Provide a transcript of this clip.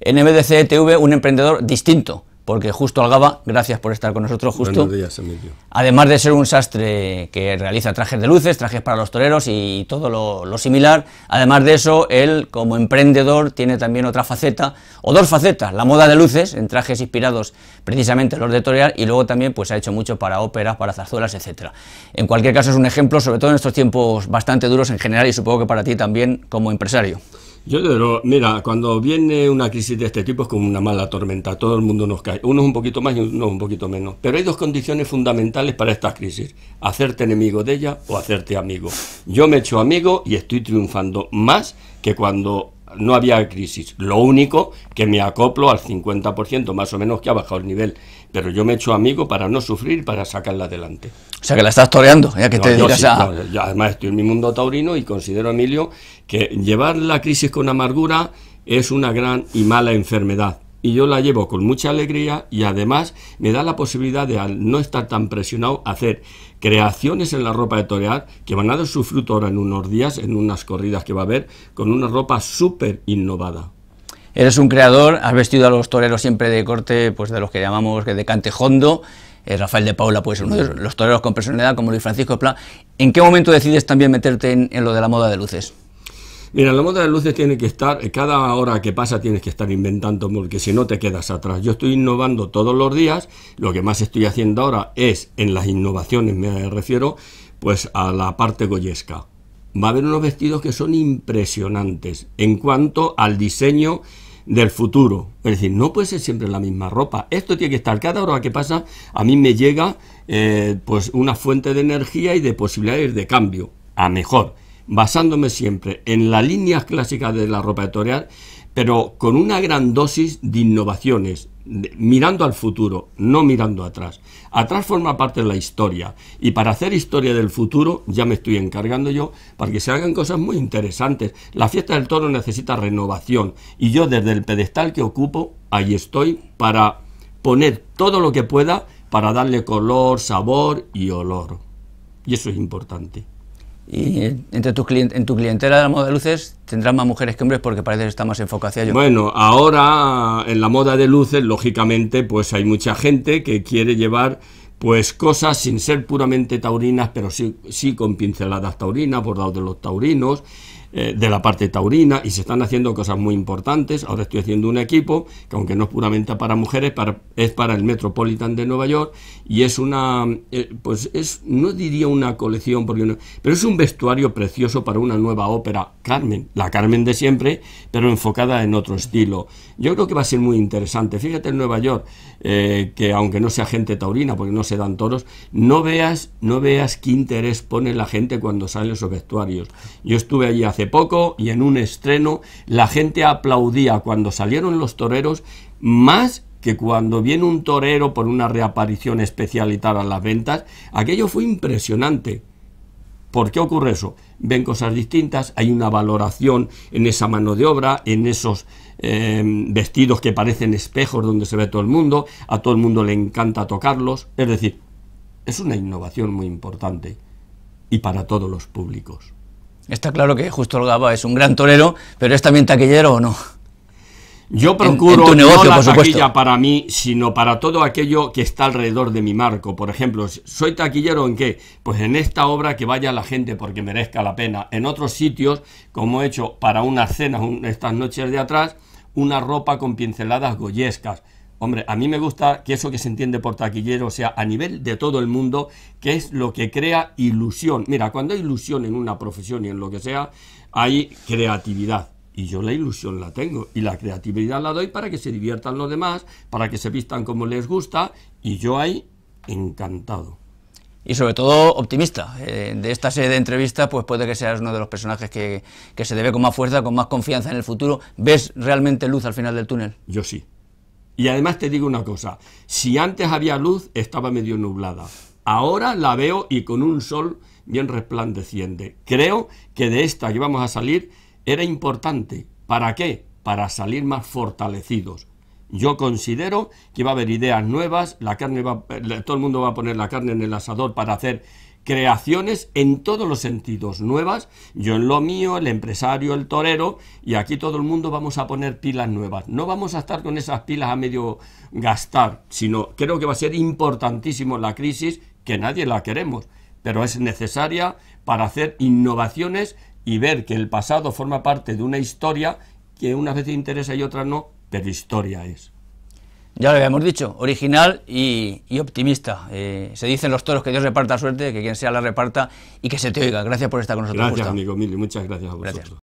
En MDC TV, un emprendedor distinto, porque Justo Algaba, gracias por estar con nosotros, Justo. Además de ser un sastre que realiza trajes de luces, trajes para los toreros y todo lo, similar, además de eso, él como emprendedor tiene también otra faceta, o dos facetas, la moda de luces, en trajes inspirados precisamente en los de torear, y luego también pues ha hecho mucho para óperas, para zarzuelas, etcétera. En cualquier caso es un ejemplo, sobre todo en estos tiempos bastante duros en general, y supongo que para ti también como empresario. Yo, digo, mira, cuando viene una crisis de este tipo es como una mala tormenta, todo el mundo nos cae, unos un poquito más y unos un poquito menos. Pero hay dos condiciones fundamentales para estas crisis, hacerte enemigo de ella o hacerte amigo. Yo me he hecho amigo y estoy triunfando más que cuando no había crisis. Lo único que me acoplo al 50% más o menos que ha bajado el nivel. Pero yo me he amigo para no sufrir, para sacarla adelante. O sea que la estás toreando, ya que te además estoy en mi mundo taurino y considero, Emilio, que llevar la crisis con amargura es una gran y mala enfermedad y yo la llevo con mucha alegría y además me da la posibilidad de al no estar tan presionado hacer creaciones en la ropa de torear que van a dar su fruto ahora en unos días, en unas corridas que va a haber, con una ropa súper innovada. Eres un creador, has vestido a los toreros siempre de corte, pues de los que llamamos de cantejondo, eh, Rafael de Paula, pues uno de los toreros con personalidad como Luis Francisco Pla. ¿En qué momento decides también meterte en lo de la moda de luces? Mira, la moda de luces tiene que estar, cada hora que pasa tienes que estar inventando, porque si no te quedas atrás. Yo estoy innovando todos los días, lo que más estoy haciendo ahora es, en las innovaciones me refiero, pues a la parte goyesca. Va a haber unos vestidos que son impresionantes en cuanto al diseño del futuro. Es decir, no puede ser siempre la misma ropa. Esto tiene que estar cada hora que pasa. A mí me llega eh, pues una fuente de energía y de posibilidades de cambio a mejor basándome siempre en las líneas clásicas de la ropa editorial, pero con una gran dosis de innovaciones, mirando al futuro, no mirando atrás. Atrás forma parte de la historia y para hacer historia del futuro ya me estoy encargando yo para que se hagan cosas muy interesantes. La fiesta del toro necesita renovación y yo desde el pedestal que ocupo, ahí estoy para poner todo lo que pueda para darle color, sabor y olor. Y eso es importante. Y entre en tu clientela de la moda de luces tendrás más mujeres que hombres porque parece que está más enfocada hacia ellos. Bueno, ahora en la moda de luces, lógicamente, pues hay mucha gente que quiere llevar pues cosas sin ser puramente taurinas, pero sí, sí con pinceladas taurinas, bordados de los taurinos, eh, de la parte taurina y se están haciendo cosas muy importantes. Ahora estoy haciendo un equipo que aunque no es puramente para mujeres, es para el Metropolitan de Nueva York y es una, eh, pues es, no diría una colección, pero es un vestuario precioso para una nueva ópera, Carmen, la Carmen de siempre, pero enfocada en otro estilo. Yo creo que va a ser muy interesante. Fíjate en Nueva York, eh, que aunque no sea gente taurina, porque no se dan toros, no veas, no veas qué interés pone la gente cuando salen esos vestuarios. Yo estuve allí hace poco y en un estreno, la gente aplaudía cuando salieron los toreros más que cuando viene un torero por una reaparición especial y tal a las ventas, aquello fue impresionante. ¿Por qué ocurre eso? Ven cosas distintas, hay una valoración en esa mano de obra, en esos em, vestidos que parecen espejos donde se ve todo el mundo, a todo el mundo le encanta tocarlos, es decir, es una innovación muy importante y para todos los públicos. Está claro que Justo Olgaba es un gran torero, pero ¿es también taquillero o no? Yo procuro no la taquilla para mí, sino para todo aquello que está alrededor de mi marco. Por ejemplo, ¿soy taquillero en qué? Pues en esta obra que vaya la gente porque merezca la pena. En otros sitios, como he hecho para unas cena estas noches de atrás, una ropa con pinceladas goyescas. Hombre, a mí me gusta que eso que se entiende por taquillero sea a nivel de todo el mundo, que es lo que crea ilusión. Mira, cuando hay ilusión en una profesión y en lo que sea, hay creatividad. Y yo la ilusión la tengo y la creatividad la doy para que se diviertan los demás, para que se vistan como les gusta y yo ahí encantado y sobre todo optimista. Eh, de esta serie de entrevistas, pues puede que seas uno de los personajes que se debe con más fuerza, con más confianza en el futuro. ¿Ves realmente luz al final del túnel? Yo sí. Y además te digo una cosa, si antes había luz estaba medio nublada, ahora la veo y con un sol bien resplandeciente. Creo que de esta que vamos a salir era importante. ¿Para qué? Para salir más fortalecidos. Yo considero que va a haber ideas nuevas, la carne va, eh, todo el mundo va a poner la carne en el asador para hacer creaciones en todos los sentidos, nuevas, yo en lo mío, el empresario, el torero, y aquí todo el mundo vamos a poner pilas nuevas. No vamos a estar con esas pilas a medio gastar, sino creo que va a ser importantísimo la crisis, que nadie la queremos, pero es necesaria para hacer innovaciones y ver que el pasado forma parte de una historia que unas veces interesa y otras no, pero historia es ya lo habíamos dicho, original y, optimista. Eh, se dicen los toros que Dios reparta suerte, que quien sea la reparta y que se te oiga. Gracias por estar con nosotros. Gracias, amigo Mili, muchas gracias a vosotros.